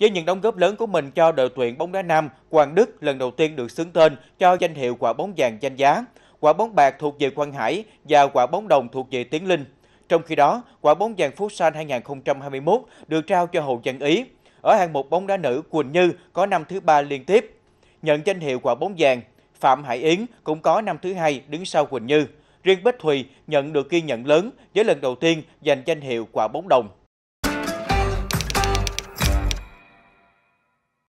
Với những đóng góp lớn của mình cho đội tuyển bóng đá nam, Quang Đức lần đầu tiên được xứng tên cho danh hiệu quả bóng vàng danh giá. Quả bóng bạc thuộc về Quang Hải và quả bóng đồng thuộc về Tiến Linh. Trong khi đó, quả bóng vàng Phú San 2021 được trao cho Hồ Văn Ý. Ở hạng mục bóng đá nữ, Quỳnh Như có năm thứ ba liên tiếp. Nhận danh hiệu quả bóng vàng, Phạm Hải Yến cũng có năm thứ hai đứng sau Quỳnh Như. Riêng Bích Thùy nhận được ghi nhận lớn với lần đầu tiên giành danh hiệu quả bóng đồng.